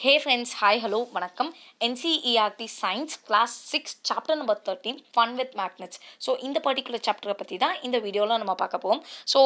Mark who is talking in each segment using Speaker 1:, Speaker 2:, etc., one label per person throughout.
Speaker 1: ஹே friends hi hello வணக்கம் NCERT science class six chapter number thirteen fun with magnets so இந்த particular சாப்டரை பற்றி தான் இந்த வீடியோவில் நம்ம பார்க்க போவோம் ஸோ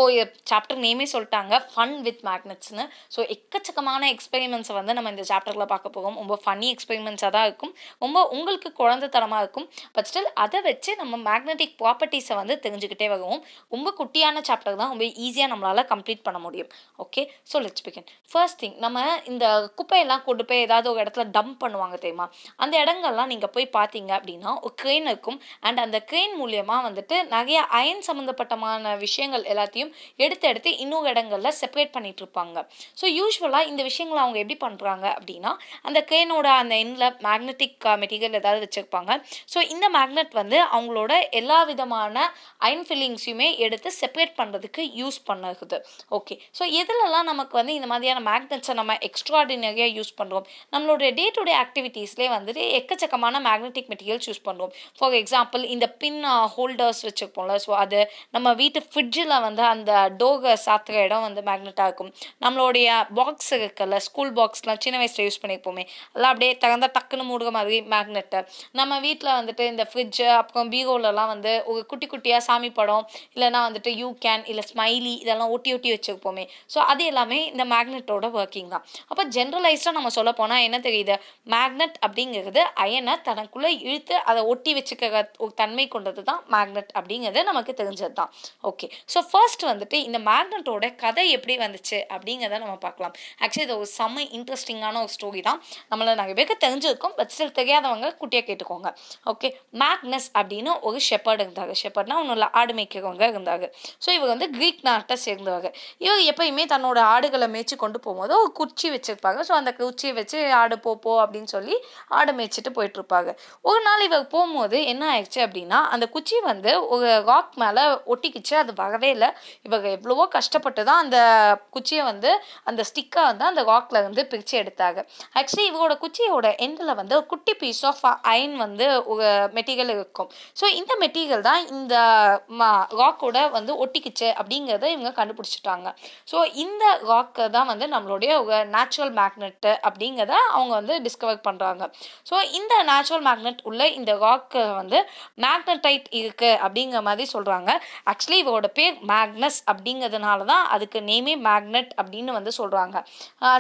Speaker 1: சாப்டர் நேமே சொல்லிட்டாங்க ஃபன் வித் மேக்னட்ஸ்னு ஸோ எக்கச்சக்கமான எக்ஸ்பெரிமெண்ட்ஸை வந்து நம்ம இந்த சாப்டரில் பார்க்க போவோம் ரொம்ப ஃபன்னி எக்ஸ்பெரிமெண்ட்ஸாக தான் இருக்கும் ரொம்ப உங்களுக்கு குழந்த தரமாக இருக்கும் பட் ஸ்டில் அதை வச்சு நம்ம மேக்னெட்டிக் ப்ராப்பர்ட்டிஸை வந்து தெரிஞ்சுக்கிட்டே வருவோம் ரொம்ப குட்டியான சாப்டர் தான் ரொம்ப ஈஸியாக நம்மளால் கம்ப்ளீட் பண்ண முடியும் okay so let's begin first thing நம்ம இந்த குப்பையெல்லாம் கொடு கொண்டு போய் ஏதாவது ஒரு இடத்துல டம்ப் பண்ணுவாங்க தெரியுமா அந்த இடங்கள்லாம் நீங்கள் போய் பார்த்தீங்க அப்படின்னா ஒரு க்ரெயின் இருக்கும் அண்ட் அந்த க்ரெயின் மூலியமாக வந்துட்டு நிறைய அயன் சம்மந்தப்பட்டமான விஷயங்கள் எல்லாத்தையும் எடுத்து எடுத்து இன்னொரு இடங்களில் செப்பரேட் பண்ணிகிட்டு இருப்பாங்க ஸோ யூஸ்வலாக இந்த விஷயங்களை அவங்க எப்படி பண்ணுறாங்க அப்படின்னா அந்த க்ரெயினோட அந்த எண்ணில் மேக்னெட்டிக் மெட்டீரியல் ஏதாவது வச்சுருப்பாங்க ஸோ இந்த மேக்னெட் வந்து அவங்களோட எல்லா விதமான அயன் ஃபில்லிங்ஸையுமே எடுத்து செப்பரேட் பண்ணுறதுக்கு யூஸ் பண்ணுது ஓகே ஸோ எதுலலாம் நமக்கு வந்து இந்த மாதிரியான மேக்னெட்ஸை நம்ம எக்ஸ்ட்ராடினரியாக யூஸ் பண்ணுறோம் பண்ணுறோம் நம்மளுடைய டே டு டே ஆக்டிவிட்டீஸ்லேயே வந்துட்டு எக்கச்சக்கமான மேக்னெட்டிக் மெட்டீரியல் சூஸ் பண்ணுறோம் ஃபார் எக்ஸாம்பிள் இந்த பின் ஹோல்டர்ஸ் வச்சுருப்போம்ல ஸோ அது நம்ம வீட்டு ஃப்ரிட்ஜில் வந்து அந்த டோகை சாத்துகிற இடம் வந்து மேக்னெட்டாக இருக்கும் நம்மளுடைய பாக்ஸ் இருக்கல ஸ்கூல் பாக்ஸ்லாம் சின்ன வயசில் யூஸ் பண்ணியிருப்போமே அதெல்லாம் அப்படியே தகுந்த டக்குன்னு மூடுற மாதிரி மேக்னெட்டை நம்ம வீட்டில் வந்துட்டு இந்த ஃப்ரிட்ஜு அப்புறம் பீகோலெலாம் வந்து ஒரு குட்டி குட்டியாக சாமி படம் இல்லைனா வந்துட்டு யூ கேன் இல்லை ஸ்மைலி இதெல்லாம் ஒட்டி ஒட்டி வச்சுருப்போமே ஸோ அது எல்லாமே இந்த மேக்னெட்டோட ஒர்க்கிங் தான் அப்போ ஜென்ரலைஸ்டாக நம்ம சொல்லப்போனால் என்ன தெரியுது மேக்னட் அப்படிங்கிறது அயனை தனக்குள்ளே இழுத்து அதை ஒட்டி வச்சுக்க தன்மை கொண்டது தான் மேக்னட் அப்படிங்கிறது நமக்கு தெரிஞ்சது தான் ஓகே ஸோ ஃபர்ஸ்ட் வந்துட்டு இந்த மேக்னட்டோட கதை எப்படி வந்துச்சு அப்படிங்கிறத நம்ம பார்க்கலாம் ஆக்சுவலி இது ஒரு செம்ம இன்ட்ரெஸ்டிங்கான ஒரு ஸ்டோரி தான் நம்மளை நிறைய பேருக்கு தெரிஞ்சிருக்கும் பட் ஸ்டில் தெரியாதவங்க குட்டியாக கேட்டுக்கோங்க ஓகே மேக்னஸ் அப்படின்னு ஒரு ஷெப்பர்டு இருந்தாங்க ஷெப்பர்ட்னா ஒன்றும் ஆடு மேய்க்கிறவங்க இருந்தாங்க ஸோ இவர் வந்து க்ரீக் நாட்டை சேர்ந்தவங்க இவர் எப்பயுமே தன்னோட ஆடுகளை மேய்ச்சி கொண்டு போகும்போது ஒரு குச்சி வச்சுருப்பாங்க ஸோ அந்த குச்சி கயிறு வச்சு ஆடு போப்போ அப்படின்னு சொல்லி ஆடு மேய்ச்சிட்டு போயிட்டுருப்பாங்க ஒரு நாள் இவ போகும்போது என்ன ஆயிடுச்சு அப்படின்னா அந்த குச்சி வந்து ஒரு ராக் மேலே ஒட்டிக்கிச்சு அது வரவே இல்லை இவங்க எவ்வளவோ கஷ்டப்பட்டு தான் அந்த குச்சியை வந்து அந்த ஸ்டிக்கை வந்து அந்த ராக்ல வந்து பிரித்து எடுத்தாங்க ஆக்சுவலி இவரோட குச்சியோட எண்டில் வந்து ஒரு குட்டி பீஸ் ஆஃப் அயன் வந்து ஒரு மெட்டீரியல் இருக்கும் ஸோ இந்த மெட்டீரியல் தான் இந்த ராக்கோட வந்து ஒட்டிக்கிச்சு அப்படிங்கிறத இவங்க கண்டுபிடிச்சிட்டாங்க ஸோ இந்த ராக்கை தான் வந்து நம்மளுடைய ஒரு நேச்சுரல் மேக்னெட்டு அப்படி அப்படிங்கிறத அவங்க வந்து டிஸ்கவர் பண்ணுறாங்க ஸோ இந்த நேச்சுரல் மேக்னெட் உள்ள இந்த ராக்கு வந்து மேக்னடைட் இருக்குது அப்படிங்கிற மாதிரி சொல்கிறாங்க ஆக்சுவலி இவரோட பேர் மேக்னஸ் அப்படிங்கிறதுனால தான் அதுக்கு நேமே மேக்னெட் அப்படின்னு வந்து சொல்கிறாங்க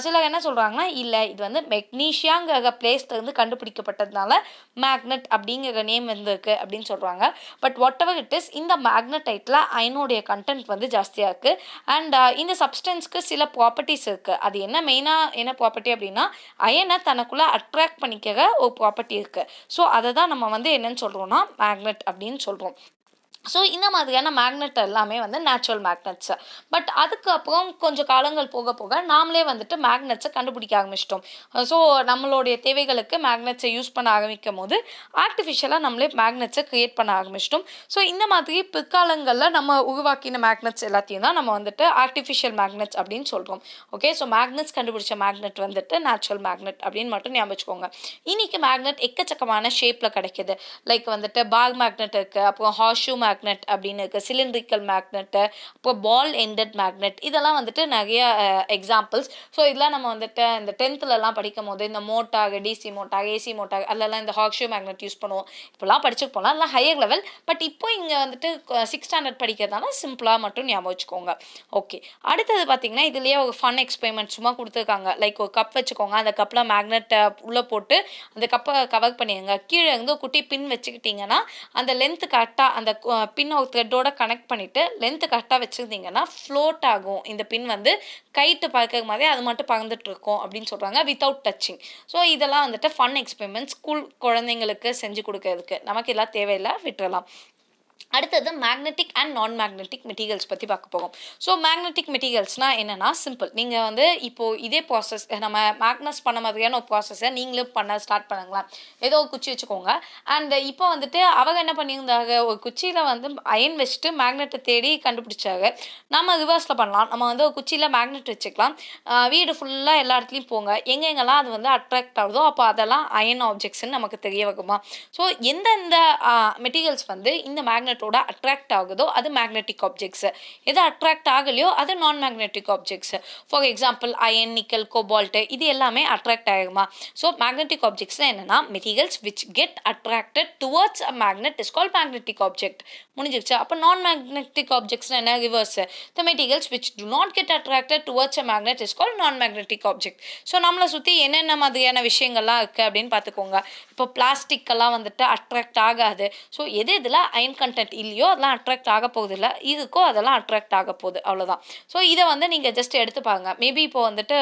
Speaker 1: சிலர் என்ன சொல்கிறாங்கன்னா இல்லை இது வந்து மெக்னீஷியாங்கிற பிளேஸ்லேருந்து கண்டுபிடிக்கப்பட்டதுனால மேக்னெட் அப்படிங்கிற நேம் வந்திருக்கு அப்படின்னு சொல்கிறாங்க but whatever it is இந்த மேக்னடைட்டில் அயனுடைய கண்டென்ட் வந்து ஜாஸ்தியாக இருக்குது அண்ட் இந்த சப்ஸ்டன்ஸ்க்கு சில ப்ராப்பர்ட்டிஸ் இருக்குது அது என்ன மெயினாக என்ன ப்ராப்பர்ட்டி அப்படின்னா அயனை தனக்குள்ளே அட்ராக்ட் பண்ணிக்க ஒரு ப்ராப்பர்ட்டி இருக்குது ஸோ அதை தான் நம்ம வந்து என்னன்னு சொல்கிறோன்னா மேக்னெட் அப்படின்னு சொல்கிறோம் ஸோ இந்த மாதிரியான மேக்னெட் எல்லாமே வந்து நேச்சுரல் மேக்னெட்ஸு பட் அதுக்கப்புறம் கொஞ்சம் காலங்கள் போக போக நாமளே வந்துட்டு மேக்னெட்ஸை கண்டுபிடிக்க ஆரம்பிச்சிட்டோம் ஸோ நம்மளுடைய தேவைகளுக்கு மேக்னெட்ஸை யூஸ் பண்ண ஆரம்பிக்கும் போது ஆர்டிஃபிஷியலாக நம்மளே மேக்னெட்ஸை க்ரியேட் பண்ண ஆரம்பிச்சிட்டோம் ஸோ இந்த மாதிரி பிற்காலங்களில் நம்ம உருவாக்கின மேக்னெட்ஸ் எல்லாத்தையும் தான் நம்ம வந்துட்டு ஆர்டிஃபிஷியல் மேக்னெட்ஸ் அப்படின்னு சொல்கிறோம் ஓகே ஸோ மேக்னெட்ஸ் கண்டுபிடிச்ச மேக்னெட் வந்துட்டு நேச்சுரல் மேக்னெட் அப்படின்னு மட்டும் ஞாபகிச்சுக்கோங்க இன்றைக்கி மேக்னெட் எக்கச்சக்கமான ஷேப்பில் கிடைக்கிது லைக் வந்துட்டு பால் மேக்னெட் இருக்குது அப்புறம் ஹார்ஷூ மேக்னெட் மேக்னெட் அப்படின்னு இருக்குது சிலிண்ட்ரிக்கல் மேக்னெட்டு இப்போ பால் எண்டட் மேக்னெட் இதெல்லாம் வந்துட்டு நிறைய எக்ஸாம்பிள்ஸ் ஸோ இதெல்லாம் நம்ம வந்துட்டு இந்த டென்த்துலலாம் படிக்கும் போது இந்த மோட்டாக டிசி மோட்டாக ஏசி மோட்டாக அதெல்லாம் இந்த ஹாக்ஷோ மேக்னெட் யூஸ் பண்ணுவோம் இப்போலாம் படிச்சுட்டு போகலாம் அதெல்லாம் ஹையர் லெவல் பட் இப்போ இங்கே வந்துட்டு சிக்ஸ் ஸ்டாண்டர்ட் படிக்கிறதால சிம்பிளாக மட்டும் ஞாபகம் வச்சுக்கோங்க ஓகே அடுத்தது பார்த்திங்கன்னா இதுலேயே ஒரு ஃபன் எக்ஸ்பெரிமெண்ட் சும்மா கொடுத்துருக்காங்க லைக் ஒரு கப் வச்சுக்கோங்க அந்த கப்பில் மேக்னெட்டை உள்ளே போட்டு அந்த கப்பை கவர் பண்ணிடுங்க கீழே இருந்து குட்டி பின் வச்சுக்கிட்டிங்கன்னா அந்த லென்த்து கரெக்டாக அந்த பின் ஒரு த்ரெட்டோட கனெக்ட் பண்ணிவிட்டு லென்த்து கரெக்டாக வச்சுருந்தீங்கன்னா ஃப்ளோட் ஆகும் இந்த பின் வந்து கைட்டு பறக்கிற மாதிரி அது மட்டும் பறந்துட்டுருக்கோம் அப்படின்னு சொல்கிறாங்க வித்தவுட் டச்சிங் ஸோ இதெல்லாம் வந்துட்டு ஃபன் எக்ஸ்பெரிமெண்ட் ஸ்கூல் குழந்தைங்களுக்கு செஞ்சு கொடுக்கறதுக்கு நமக்கு எல்லாம் தேவையில்லை விட்டுறலாம் அடுத்தது magnetic and non magnetic materials பற்றி பார்க்க போகும் ஸோ மேக்னெட்டிக் மெட்டீரியல்ஸ்னால் என்னென்னா சிம்பிள் நீங்கள் வந்து இப்போது இதே ப்ராசஸ் நம்ம மேக்னஸ் பண்ண மாதிரியான ஒரு ப்ராசஸை நீங்களும் பண்ண ஸ்டார்ட் பண்ணுங்களேன் ஏதோ ஒரு குச்சி வச்சுக்கோங்க அண்ட் இப்போ வந்துட்டு அவங்க என்ன பண்ணியிருந்தாங்க ஒரு குச்சியில் வந்து அயன் வச்சுட்டு மேக்னெட்டை தேடி கண்டுபிடிச்சாங்க நம்ம ரிவர்ஸில் பண்ணலாம் நம்ம வந்து ஒரு குச்சியில் மேக்னெட் வச்சுக்கலாம் வீடு ஃபுல்லாக எல்லா இடத்துலையும் போங்க எங்கெங்கெல்லாம் அது வந்து அட்ராக்ட் ஆகுதோ அப்போ அதெல்லாம் அயன் ஆப்ஜெக்ட்ஸ்ன்னு நமக்கு தெரிய வைக்குமா ஸோ எந்தெந்த மெட்டீரியல்ஸ் வந்து இந்த மேக்னெட் மேக்னெட்டோட அட்ராக்ட் ஆகுதோ அது மேக்னெட்டிக் ஆப்ஜெக்ட்ஸ் எது அட்ராக்ட் ஆகலையோ அது non magnetic objects for example iron nickel cobalt இது எல்லாமே அட்ராக்ட் ஆகுமா ஸோ மேக்னெட்டிக் ஆப்ஜெக்ட்ஸ் என்னென்னா materials which get attracted towards a magnet is call magnetic object முடிஞ்சிருச்சு அப்போ நான் மேக்னெட்டிக் ஆப்ஜெக்ட்ஸ் என்ன reverse the materials which do not get attracted towards a magnet is call non magnetic object so நம்மளை சுற்றி என்னென்ன மாதிரியான விஷயங்கள்லாம் இருக்குது அப்படின்னு பார்த்துக்கோங்க இப்போ பிளாஸ்டிக்கெல்லாம் வந்துட்டு அட்ராக்ட் ஆகாது ஸோ எது இதில் அயன் கண்டென்ட் மேக்னெட் இல்லையோ அதெல்லாம் அட்ராக்ட் ஆக இல்லை இதுக்கோ அதெல்லாம் அட்ராக்ட் ஆக போகுது அவ்வளோதான் ஸோ இதை வந்து நீங்கள் ஜஸ்ட் எடுத்து பாருங்க மேபி இப்போ வந்துட்டு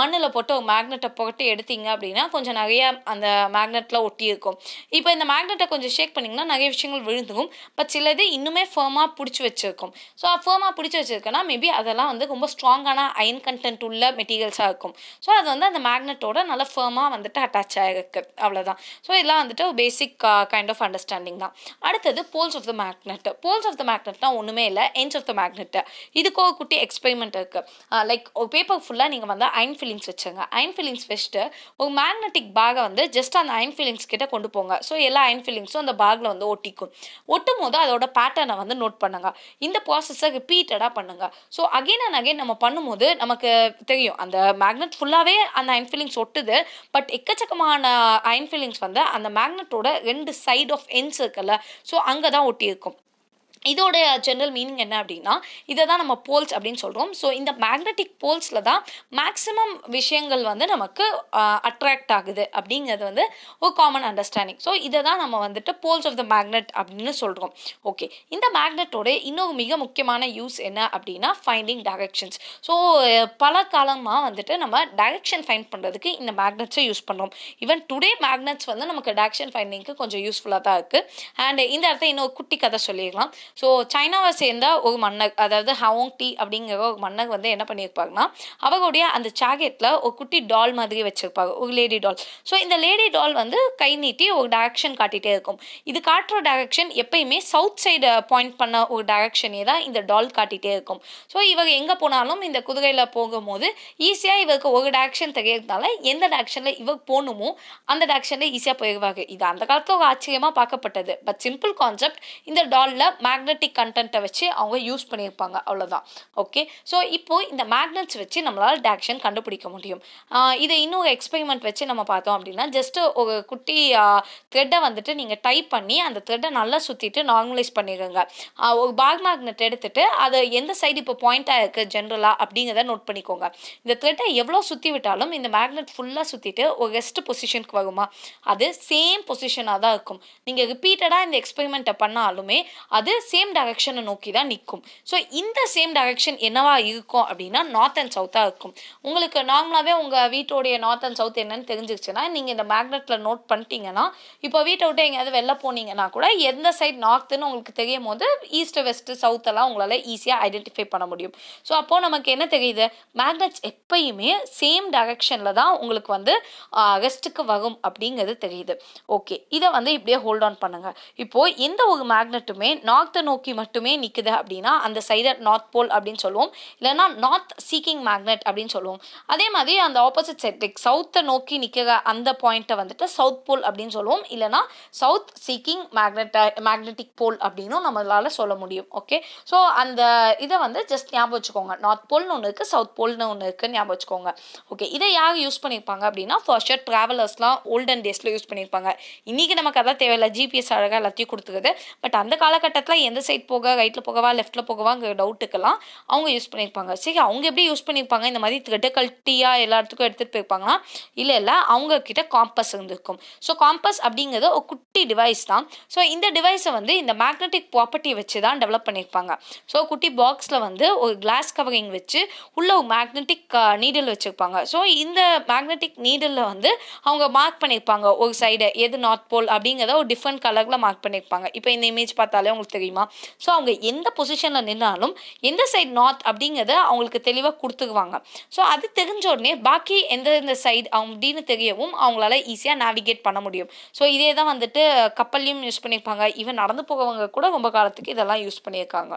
Speaker 1: மண்ணில் போட்டு ஒரு மேக்னெட்டை போட்டு எடுத்தீங்க அப்படின்னா கொஞ்சம் நிறைய அந்த மேக்னெட்டில் ஒட்டி இருக்கும் இப்போ இந்த மேக்னெட்டை கொஞ்சம் ஷேக் பண்ணிங்கன்னா நிறைய விஷயங்கள் விழுந்துக்கும் பட் சிலது இன்னுமே ஃபேர்மாக பிடிச்சி வச்சுருக்கும் ஸோ ஃபேர்மாக பிடிச்சி வச்சிருக்கேன்னா மேபி அதெல்லாம் வந்து ரொம்ப ஸ்ட்ராங்கான அயன் கண்டென்ட் உள்ள மெட்டீரியல்ஸாக இருக்கும் ஸோ அது வந்து அந்த மேக்னெட்டோட நல்லா ஃபேர்மாக வந்துட்டு அட்டாச் ஆகிருக்கு அவ்வளோதான் ஸோ இதெல்லாம் வந்துட்டு பேசிக் கைண்ட் ஆஃப் அண்டர்ஸ்டாண்டிங் தான் அடுத்தது poles of the magnet poles of the மேக்னெட்னால் ஒன்றுமே இல்லை என்ஸ் ஆஃப் த மேக்னெட் இதுக்கோ குட்டி எக்ஸ்பெரிமெண்ட் இருக்குது லைக் பேப்பர் ஃபுல்லாக நீங்கள் வந்து அயன் ஃபிலிங்ஸ் வச்சுங்க அயன் ஃபிலிங்ஸ் வச்சுட்டு ஒரு மேக்னெட்டிக் பேகை வந்து ஜஸ்ட் அந்த அயன் ஃபிலிங்ஸ் கிட்ட கொண்டு போங்க ஸோ எல்லா அயன் ஃபிலிங்ஸும் அந்த பேக்கில் வந்து ஒட்டிக்கும் ஒட்டும் போது அதோட பேட்டர்னை வந்து நோட் பண்ணுங்க இந்த ப்ராசஸை ரிப்பீட்டடாக பண்ணுங்க ஸோ அகெயின் அண்ட் அகெயின் நம்ம பண்ணும்போது நமக்கு தெரியும் அந்த மேக்னெட் ஃபுல்லாகவே அந்த அயன் ஃபிலிங்ஸ் ஒட்டுது பட் எக்கச்சக்கமான அயன் ஃபிலிங்ஸ் வந்து அந்த மேக்னெட்டோட ரெண்டு சைட் ஆஃப் என்ஸ் இருக்குல்ல ஸோ அங்கே தான் ஒட்டியிருக்கும் இதோடைய ஜென்ரல் மீனிங் என்ன அப்படின்னா இதை தான் நம்ம போல்ஸ் அப்படின்னு சொல்கிறோம் ஸோ இந்த மேக்னெட்டிக் போல்ஸில் தான் மேக்ஸிமம் விஷயங்கள் வந்து நமக்கு அட்ராக்ட் ஆகுது அப்படிங்கிறது வந்து ஒரு காமன் அண்டர்ஸ்டாண்டிங் ஸோ இதை தான் நம்ம வந்துட்டு போல்ஸ் ஆஃப் த மேக்னெட் அப்படின்னு சொல்கிறோம் ஓகே இந்த மேக்னெட்டோட இன்னும் மிக முக்கியமான யூஸ் என்ன அப்படின்னா ஃபைண்டிங் டைரக்ஷன்ஸ் ஸோ பல காலமாக வந்துட்டு நம்ம டைரக்ஷன் ஃபைண்ட் பண்ணுறதுக்கு இந்த மேக்னெட்ஸை யூஸ் பண்ணுறோம் ஈவன் டுடே மேக்னெட்ஸ் வந்து நமக்கு டைரக்ஷன் ஃபைண்டிங்க்கு கொஞ்சம் யூஸ்ஃபுல்லாக தான் இருக்குது அண்ட் இந்த இடத்த இன்னொரு குட்டி கதை சொல்லிடலாம் ஸோ சைனாவை சேர்ந்த ஒரு மன்னர் அதாவது ஹவோங் டி அப்படிங்கிற ஒரு மன்னர் வந்து என்ன பண்ணியிருப்பாங்கன்னா அவருடைய அந்த சாகெட்டில் ஒரு குட்டி டால் மாதிரி வச்சுருப்பாங்க ஒரு லேடி டால் ஸோ இந்த லேடி டால் வந்து கை நீட்டி ஒரு டேரக்ஷன் காட்டிகிட்டே இருக்கும் இது காட்டுற டேரக்ஷன் எப்பயுமே சவுத் சைடு பாயிண்ட் பண்ண ஒரு டேரக்ஷனே தான் இந்த டால் காட்டிகிட்டே இருக்கும் ஸோ இவர் எங்கே போனாலும் இந்த குதிரையில் போகும்போது ஈஸியாக இவருக்கு ஒரு டேரக்ஷன் தெரியறதுனால எந்த டேரக்ஷனில் இவர் போகணுமோ அந்த டேரக்ஷனில் ஈஸியாக போயிடுவாங்க இது அந்த காலத்தில் ஒரு ஆச்சரியமாக பார்க்கப்பட்டது பட் சிம்பிள் கான்செப்ட் இந்த டாலில் மேக் மேக்னட்டிக் கண்டென்ட்டை வச்சு அவங்க யூஸ் பண்ணியிருப்பாங்க அவ்வளோதான் ஓகே ஸோ இப்போது இந்த மேக்னட்ஸ் வச்சு நம்மளால் டேக்ஷன் கண்டுபிடிக்க முடியும் இதை ஒரு எக்ஸ்பெரிமெண்ட் வச்சு நம்ம பார்த்தோம் அப்படின்னா ஜஸ்ட்டு ஒரு குட்டி த்ரெட்டை வந்துட்டு நீங்கள் டைப் பண்ணி அந்த த்ரெட்டை நல்லா சுற்றிட்டு நார்மலைஸ் பண்ணிடுங்க ஒரு பாக் மேக்னெட் எடுத்துகிட்டு அதை எந்த சைடு இப்போ பாயிண்ட்டாக இருக்குது ஜென்ரலாக அப்படிங்கிறத நோட் பண்ணிக்கோங்க இந்த த்ரெட்டை எவ்வளோ சுற்றி விட்டாலும் இந்த மேக்னெட் ஃபுல்லாக சுற்றிட்டு ஒரு ரெஸ்ட் பொசிஷனுக்கு வருமா அது சேம் பொசிஷனாக தான் இருக்கும் நீங்கள் ரிப்பீட்டடாக இந்த எக்ஸ்பெரிமெண்ட்டை பண்ணாலுமே அது சேம் டைரக்ஷனை நோக்கி தான் நிற்கும் ஸோ இந்த சேம் டைரக்ஷன் என்னவா இருக்கும் அப்படின்னா நார்த் அண்ட் சவுத்தாக இருக்கும் உங்களுக்கு நார்மலாகவே உங்கள் வீட்டோடைய நார்த் அண்ட் சவுத் என்னன்னு தெரிஞ்சிருச்சுன்னா நீங்கள் இந்த மேக்னெட்டில் நோட் பண்ணிட்டீங்கன்னா இப்போ வீட்டை விட்டு எங்கேயாவது வெளில போனீங்கன்னா கூட எந்த சைட் நார்த்துன்னு உங்களுக்கு தெரியும் போது ஈஸ்ட் வெஸ்ட்டு சவுத்தெல்லாம் உங்களால் ஈஸியாக ஐடென்டிஃபை பண்ண முடியும் ஸோ அப்போது நமக்கு என்ன தெரியுது மேக்னெட்ஸ் எப்பயுமே சேம் டைரக்ஷனில் தான் உங்களுக்கு வந்து ரெஸ்ட்டுக்கு வரும் அப்படிங்கிறது தெரியுது ஓகே இதை வந்து இப்படியே ஹோல்ட் ஆன் பண்ணுங்கள் இப்போது எந்த ஒரு மேக்னெட்டுமே நார்த் நார்த்தை நோக்கி மட்டுமே நிற்குது அப்படின்னா அந்த சைடை நார்த் போல் அப்படின்னு சொல்லுவோம் இல்லைனா நார்த் சீக்கிங் மேக்னெட் அப்படின்னு சொல்லுவோம் அதே மாதிரி அந்த ஆப்போசிட் சைட் லைக் சவுத்தை நோக்கி நிற்க அந்த பாயிண்ட்டை வந்துட்டு சவுத் போல் அப்படின்னு சொல்லுவோம் இல்லைனா south seeking magnet magnetic pole அப்படின்னும் நம்மளால் சொல்ல முடியும் ஓகே ஸோ அந்த இதை வந்து ஜஸ்ட் ஞாபகம் வச்சுக்கோங்க நார்த் போல்னு ஒன்று இருக்குது சவுத் போல்னு ஒன்று இருக்குன்னு ஞாபகம் வச்சுக்கோங்க ஓகே இதை யார் யூஸ் பண்ணியிருப்பாங்க அப்படின்னா ஃபர்ஸ்ட் இயர் ட்ராவலர்ஸ்லாம் ஓல்டன் டேஸில் யூஸ் பண்ணியிருப்பாங்க இன்றைக்கி நமக்கு அதான் தேவையில்லை ஜிபிஎஸ் அழகாக எல்லாத்தையும் கொடுத்துக்குது பட் அந்த காலகட்டத்தில் எந்த சைட் போக ரைட்டில் போகவா லெஃப்ட்டில் போகவாங்கிற டவுட்டுக்கெல்லாம் அவங்க யூஸ் பண்ணியிருப்பாங்க சரி அவங்க எப்படி யூஸ் பண்ணியிருப்பாங்க இந்த மாதிரி திகட்டக்கல்ட்டியாக எல்லா இடத்துக்கும் எடுத்துகிட்டு போயிருப்பாங்களா இல்லை இல்லை அவங்கக்கிட்ட காம்பஸ் இருந்திருக்கும் ஸோ காம்பஸ் அப்படிங்கிறது ஒரு குட்டி டிவைஸ் தான் ஸோ இந்த டிவைஸை வந்து இந்த மேக்னெட்டிக் ப்ராப்பர்ட்டி வச்சு தான் டெவலப் பண்ணியிருப்பாங்க ஸோ குட்டி பாக்ஸில் வந்து ஒரு கிளாஸ் கவரிங் வச்சு உள்ளே ஒரு மேக்னெட்டிக் நீடில் வச்சுருப்பாங்க ஸோ இந்த மேக்னெட்டிக் நீடலில் வந்து அவங்க மார்க் பண்ணியிருப்பாங்க ஒரு சைடை எது நார்த் போல் அப்படிங்கிறத ஒரு டிஃப்ரெண்ட் கலரில் மார்க் பண்ணியிருப்பாங்க இப்போ இந்த இமேஜ் பார்த்தாலே உங்களுக்கு தெரியும் தெரியுமா ஸோ அவங்க எந்த பொசிஷனில் நின்னாலும் எந்த சைடு நார்த் அப்படிங்கிறத அவங்களுக்கு தெளிவாக கொடுத்துக்குவாங்க ஸோ அது தெரிஞ்ச உடனே பாக்கி எந்த எந்த சைடு அப்படின்னு தெரியவும் அவங்களால ஈஸியாக நேவிகேட் பண்ண முடியும் ஸோ இதே தான் வந்துட்டு கப்பல்லையும் யூஸ் பண்ணியிருப்பாங்க ஈவன் நடந்து போகவங்க கூட ரொம்ப காலத்துக்கு இதெல்லாம் யூஸ் பண்ணியிருக்காங்க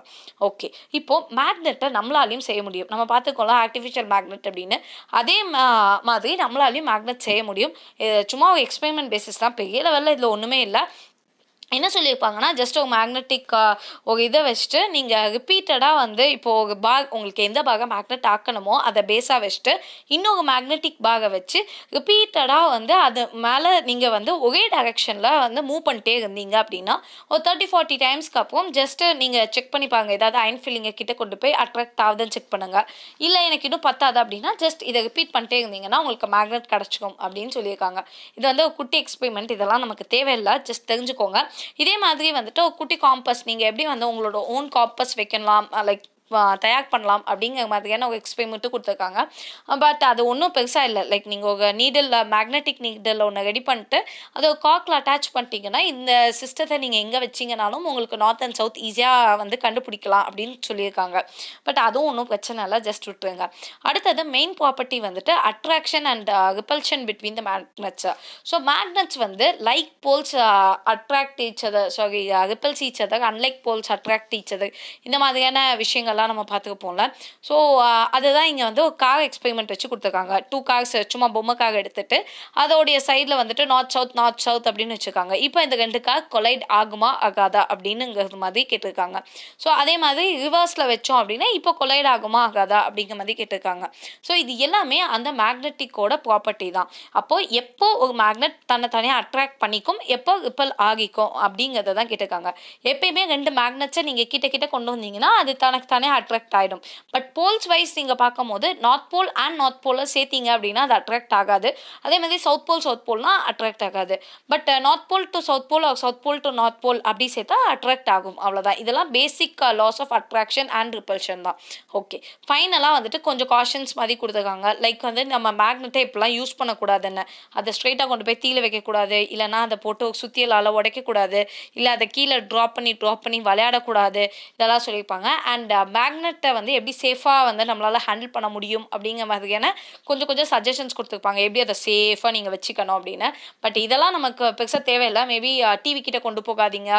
Speaker 1: ஓகே இப்போது மேக்னெட்டை நம்மளாலையும் செய்ய முடியும் நம்ம பார்த்துக்கோலாம் ஆர்டிஃபிஷியல் மேக்னெட் அப்படின்னு அதே மாதிரி நம்மளாலையும் மேக்னெட் செய்ய முடியும் சும்மா ஒரு எக்ஸ்பெரிமெண்ட் பேசிஸ் தான் பெரிய லெவலில் இதில் ஒன்றுமே இல்லை என்ன சொல்லியிருப்பாங்கன்னா ஜஸ்ட் ஒரு மேக்னெட்டிக் ஒரு இதை வச்சுட்டு நீங்கள் ரிப்பீட்டடாக வந்து இப்போது ஒரு பாக் உங்களுக்கு எந்த பாகை மேக்னெட் ஆக்கணுமோ அதை பேஸாக வச்சுட்டு இன்னொரு மேக்னெட்டிக் பாகை வச்சு ரிப்பீட்டடாக வந்து அது மேலே நீங்கள் வந்து ஒரே டைரெக்ஷனில் வந்து மூவ் பண்ணிட்டே இருந்தீங்க அப்படின்னா ஒரு தேர்ட்டி ஃபார்ட்டி டைம்ஸ்க்கு அப்புறம் ஜஸ்ட்டு நீங்கள் செக் பண்ணிப்பாங்க ஏதாவது அயன் ஃபில்லிங்கை கிட்டே கொண்டு போய் அட்ராக்ட் ஆகுதுன்னு செக் பண்ணுங்கள் இல்லை எனக்கு இன்னும் பத்தாது அப்படின்னா ஜஸ்ட் இதை ரிப்பீட் பண்ணிட்டே இருந்தீங்கன்னா உங்களுக்கு மேக்னெட் கிடச்சிக்கும் அப்படின்னு சொல்லியிருக்காங்க இது வந்து ஒரு குட்டி எக்ஸ்பெரிமெண்ட் இதெல்லாம் நமக்கு தேவையில்லை ஜஸ்ட் தெரிஞ்சுக்கோங்க இதே மாதிரி வந்துட்டு ஒரு குட்டி காம்பஸ் நீங்கள் எப்படி வந்து உங்களோட ஓன் காம்பஸ் வைக்கலாம் லைக் தயார் பண்ணலாம் அப்படிங்கிற மாதிரியான ஒரு எக்ஸ்பெரிமெண்ட்டு கொடுத்துருக்காங்க பட் அது ஒன்றும் பெருசாக இல்லை லைக் நீங்கள் ஒரு நீடில் மேக்னெட்டிக் நீடில் ஒன்று ரெடி பண்ணிட்டு அதை ஒரு காக்கில் அட்டாச் பண்ணிட்டீங்கன்னா இந்த சிஸ்டத்தை நீங்கள் எங்கே வச்சிங்கனாலும் உங்களுக்கு நார்த் அண்ட் சவுத் ஈஸியாக வந்து கண்டுபிடிக்கலாம் அப்படின்னு சொல்லியிருக்காங்க பட் அதுவும் ஒன்றும் பிரச்சனை இல்லை ஜஸ்ட் விட்டுருங்க அடுத்தது மெயின் ப்ராப்பர்ட்டி வந்துட்டு attraction and repulsion between the magnets so magnets வந்து லைக் போல்ஸ் அட்ராக்ட் ஈச்சதை சாரி ரிப்பல்ஸ் ஈச்சதை அன்லைக் போல்ஸ் அட்ராக்ட் ஈச்சது இந்த மாதிரியான விஷயங்கள் அதெல்லாம் நம்ம பார்த்துருப்போம்ல ஸோ அதுதான் இங்கே வந்து ஒரு கார் எக்ஸ்பெரிமெண்ட் வச்சு கொடுத்துருக்காங்க டூ கார்ஸ் சும்மா பொம்மை கார் எடுத்துட்டு அதோடைய சைடில் வந்துட்டு நார்த் சவுத் நார்த் சவுத் அப்படின்னு வச்சுருக்காங்க இப்போ இந்த ரெண்டு கார் கொலைட் ஆகுமா ஆகாதா அப்படின்னுங்கிறது மாதிரி கேட்டிருக்காங்க ஸோ அதே மாதிரி ரிவர்ஸில் வச்சோம் அப்படின்னா இப்போ கொலைட் ஆகுமா ஆகாதா அப்படிங்கிற மாதிரி கேட்டிருக்காங்க ஸோ இது எல்லாமே அந்த மேக்னெட்டிக்கோட ப்ராப்பர்ட்டி தான் அப்போது எப்போ ஒரு மேக்னெட் தன்னை தனியாக அட்ராக்ட் பண்ணிக்கும் எப்போ ரிப்பல் ஆகிக்கும் அப்படிங்கிறத தான் கேட்டிருக்காங்க எப்பயுமே ரெண்டு மேக்னட்ஸை நீங்கள் கிட்ட கிட்ட கொண்டு வந்தீங்கன்னா அது தனக்கு தானே உடனே அட்ராக்ட் ஆகிடும் பட் போல்ஸ் வைஸ் நீங்கள் பார்க்கும் போது நார்த் போல் அண்ட் நார்த் போலில் சேர்த்திங்க அப்படின்னா அது அட்ராக்ட் ஆகாது அதே மாதிரி சவுத் போல் சவுத் போல்னால் அட்ராக்ட் ஆகாது but north pole to south pole south pole to north pole அப்படி சேர்த்தா அட்ராக்ட் ஆகும் அவ்வளோதான் இதெல்லாம் basic laws of attraction and repulsion தான் ஓகே ஃபைனலாக வந்துட்டு கொஞ்சம் காஷன்ஸ் மாதிரி கொடுத்துருக்காங்க லைக் வந்து நம்ம மேக்னெட்டை இப்பெல்லாம் யூஸ் பண்ணக்கூடாதுன்னு அதை ஸ்ட்ரெயிட்டாக கொண்டு போய் தீல வைக்கக்கூடாது இல்லைனா அதை போட்டு சுத்தியலால் உடைக்கக்கூடாது இல்லை அதை கீழே ட்ராப் பண்ணி ட்ராப் பண்ணி விளையாடக்கூடாது இதெல்லாம் சொல்லியிருப்பாங்க அண்ட் மேக்னெட்டை வந்து எப்படி சேஃபாக வந்து நம்மளால் ஹேண்டில் பண்ண முடியும் அப்படிங்கிற மாதிரியான கொஞ்சம் கொஞ்சம் சஜஷன்ஸ் கொடுத்துருப்பாங்க எப்படி அதை சேஃபாக நீங்கள் வச்சுக்கணும் அப்படின்னு பட் இதெல்லாம் நமக்கு பெருசாக தேவையில்லை மேபி டிவி கிட்டே கொண்டு போகாதீங்க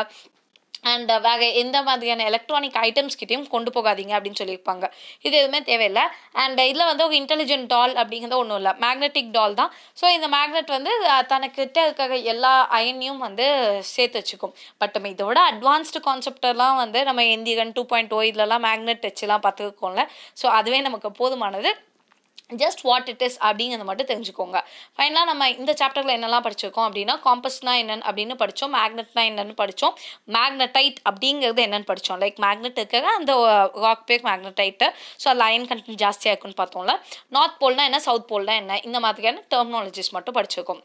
Speaker 1: அண்ட் uh, வேறு எந்த மாதிரியான எலக்ட்ரானிக் ஐட்டம்ஸ் கிட்டையும் கொண்டு போகாதீங்க அப்படின்னு சொல்லியிருப்பாங்க இது எதுவுமே தேவையில்லை அண்ட் இதில் வந்து ஒரு இன்டெலிஜென்ட் டால் அப்படிங்கிறது ஒன்றும் இல்லை மேக்னெட்டிக் டால் தான் ஸோ இந்த மேக்னெட் வந்து தனக்கிட்ட இருக்க எல்லா அயனையும் வந்து சேர்த்து வச்சுக்கும் பட் நம்ம இதோட அட்வான்ஸ்டு கான்செப்டெல்லாம் வந்து நம்ம எந்திகன் டூ பாயிண்ட் ஓ இதுலலாம் மேக்னெட் வச்சுலாம் பார்த்துருக்கோம்ல ஸோ அதுவே நமக்கு போதுமானது ஜஸ்ட் வாட் இட் இஸ் அப்படிங்கிறத மட்டும் தெரிஞ்சுக்கோங்க ஃபைனலாக நம்ம இந்த சாப்டரில் என்னெல்லாம் படிச்சிருக்கோம் அப்படின்னா காம்பஸ்னா என்னென்னு அப்படின்னு படித்தோம் மேக்னெட்னா என்னென்னு படித்தோம் மேக்னடைட் அப்படிங்கிறது என்னென்னு படித்தோம் லைக் மேக்னெட் இருக்கிற அந்த ராக் பேக் மேக்னடைட்டு ஸோ அதில் அயன் கண்டென்ட் ஜாஸ்தியாக இருக்குன்னு பார்த்தோம்ல நார்த் போல்னா என்ன சவுத் போல்னா என்ன இந்த மாதிரியான டெர்மினாலஜிஸ் மட்டும் படிச்சிருக்கோம்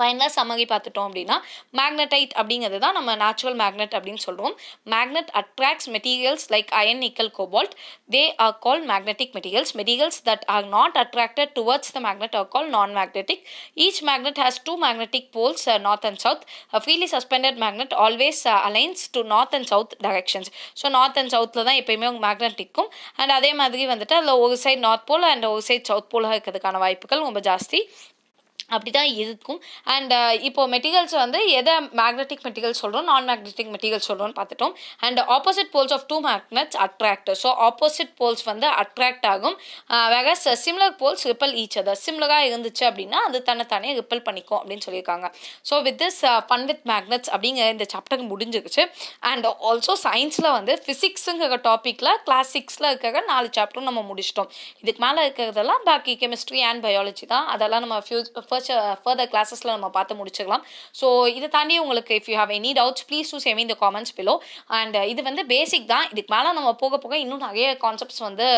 Speaker 1: ஃபைனலாக சமகி பார்த்துட்டோம் அப்படின்னா மேக்னடைட் அப்படிங்கிறது தான் நம்ம நேச்சுரல் மேக்னெட் அப்படின்னு சொல்கிறோம் magnet attracts materials like iron nickel cobalt they are call magnetic materials materials that are not attracted towards the magnet are call non magnetic each magnet has two magnetic poles north and south freely suspended magnet always aligns to north and south directions so north and சவுத்தில் தான் எப்பயுமே உங்கள் மேக்னட்டிக்கும் and அதே மாதிரி வந்துட்டு அதில் ஒரு side north pole and ஒரு சைடு சவுத் போலாக இருக்கிறதுக்கான வாய்ப்புகள் ரொம்ப ஜாஸ்தி அப்படி தான் இருக்கும் அண்ட் இப்போது மெட்டீரியல்ஸ் வந்து எதை மேக்னெட்டிக் மெட்டீரியல் சொல்கிறோம் நான் மேக்னெட்டிக் மெட்டீரியல் சொல்கிறோம்னு பார்த்துட்டோம் and opposite poles of two magnets attract so opposite poles வந்து அட்ராக்ட் ஆகும் uh, வேற similar poles repel each other சிம்லராக இருந்துச்சு அப்படின்னா அது தன்னைத்தானே ரிப்பல் பண்ணிக்கும் அப்படின்னு சொல்லியிருக்காங்க so with this fun with magnets அப்படிங்கிற இந்த சாப்டர் முடிஞ்சிருச்சு அண்ட் ஆல்சோ சயின்ஸில் வந்து ஃபிசிக்ஸுங்கிற டாப்பிக்கில் கிளாஸ் சிக்ஸில் இருக்கிற நாலு சாப்டரும் நம்ம முடிச்சிட்டோம் இதுக்கு மேலே இருக்கிறதெல்லாம் பாக்கி கெமிஸ்ட்ரி அண்ட் பயாலஜி தான் அதெல்லாம் நம்ம ஃபியூ ஃபர்ஸ்ட் ஃபர்தர் கிளாஸஸில் நம்ம பார்த்து முடிச்சுக்கலாம் ஸோ இதை தாண்டி உங்களுக்கு if you have any doubts please do சேமி இந்த காமெண்ட்ஸ் பிலோ அண்ட் இது வந்து பேசிக் தான் இதுக்கு மேலே நம்ம போக போக இன்னும் நிறைய கான்செப்ட்ஸ் வந்து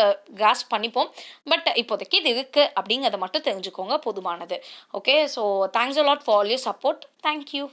Speaker 1: கிராஸ் பண்ணிப்போம் பட் uh, இப்போதைக்கு இது இருக்குது அப்படிங்கிறத மட்டும் தெரிஞ்சுக்கோங்க போதுமானது okay so thanks a lot for all you support thank you